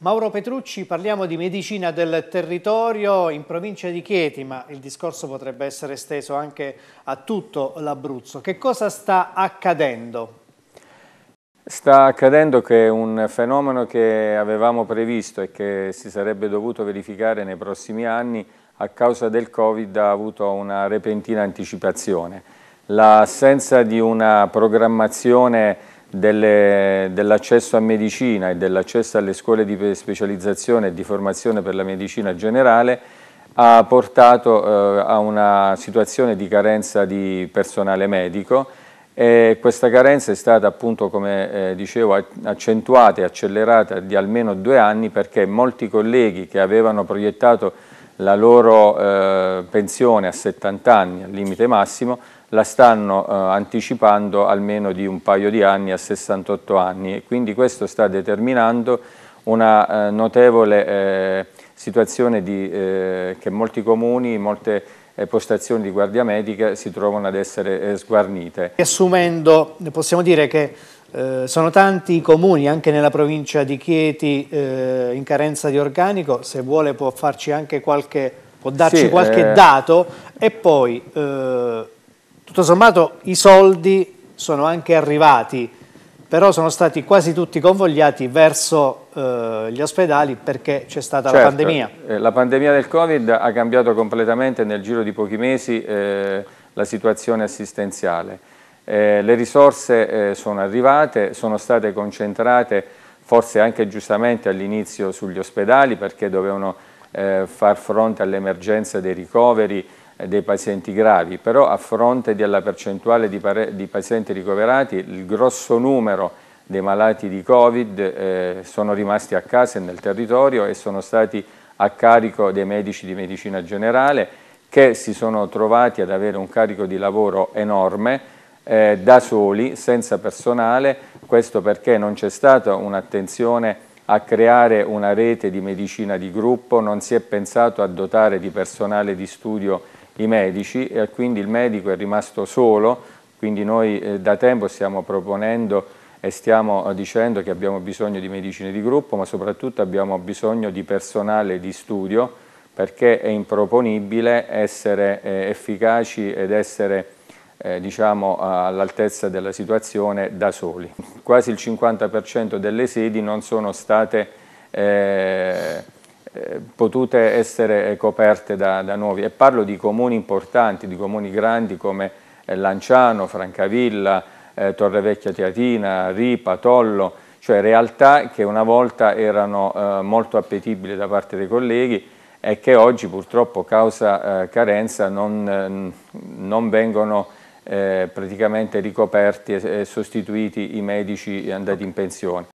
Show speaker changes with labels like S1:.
S1: Mauro Petrucci, parliamo di medicina del territorio in provincia di Chieti, ma il discorso potrebbe essere esteso anche a tutto l'Abruzzo. Che cosa sta accadendo?
S2: Sta accadendo che un fenomeno che avevamo previsto e che si sarebbe dovuto verificare nei prossimi anni a causa del Covid ha avuto una repentina anticipazione. L'assenza di una programmazione dell'accesso a medicina e dell'accesso alle scuole di specializzazione e di formazione per la medicina generale ha portato eh, a una situazione di carenza di personale medico e questa carenza è stata appunto come eh, dicevo accentuata e accelerata di almeno due anni perché molti colleghi che avevano proiettato la loro eh, pensione a 70 anni al limite massimo la stanno eh, anticipando almeno di un paio di anni a 68 anni e quindi questo sta determinando una eh, notevole eh, situazione di, eh, che molti comuni, molte eh, postazioni di guardia medica si trovano ad essere eh, sguarnite.
S1: Riassumendo, possiamo dire che sono tanti i comuni, anche nella provincia di Chieti, in carenza di organico, se vuole può farci anche qualche, può darci sì, qualche dato e poi tutto sommato i soldi sono anche arrivati, però sono stati quasi tutti convogliati verso eh, gli ospedali perché c'è stata certo, la pandemia.
S2: Eh, la pandemia del Covid ha cambiato completamente nel giro di pochi mesi eh, la situazione assistenziale. Eh, le risorse eh, sono arrivate, sono state concentrate forse anche giustamente all'inizio sugli ospedali perché dovevano eh, far fronte all'emergenza dei ricoveri, dei pazienti gravi, però a fronte della percentuale di, di pazienti ricoverati, il grosso numero dei malati di Covid eh, sono rimasti a casa e nel territorio e sono stati a carico dei medici di medicina generale che si sono trovati ad avere un carico di lavoro enorme eh, da soli, senza personale, questo perché non c'è stata un'attenzione a creare una rete di medicina di gruppo, non si è pensato a dotare di personale di studio i medici e quindi il medico è rimasto solo, quindi noi eh, da tempo stiamo proponendo e stiamo eh, dicendo che abbiamo bisogno di medicine di gruppo, ma soprattutto abbiamo bisogno di personale di studio perché è improponibile essere eh, efficaci ed essere eh, diciamo, all'altezza della situazione da soli. Quasi il 50% delle sedi non sono state eh, eh, potute essere eh, coperte da, da, nuovi e parlo di comuni importanti, di comuni grandi come eh, Lanciano, Francavilla, eh, Torrevecchia Teatina, Ripa, Tollo, cioè realtà che una volta erano eh, molto appetibili da parte dei colleghi e che oggi purtroppo causa eh, carenza non, mm, non vengono praticamente ricoperti e sostituiti i medici andati in pensione.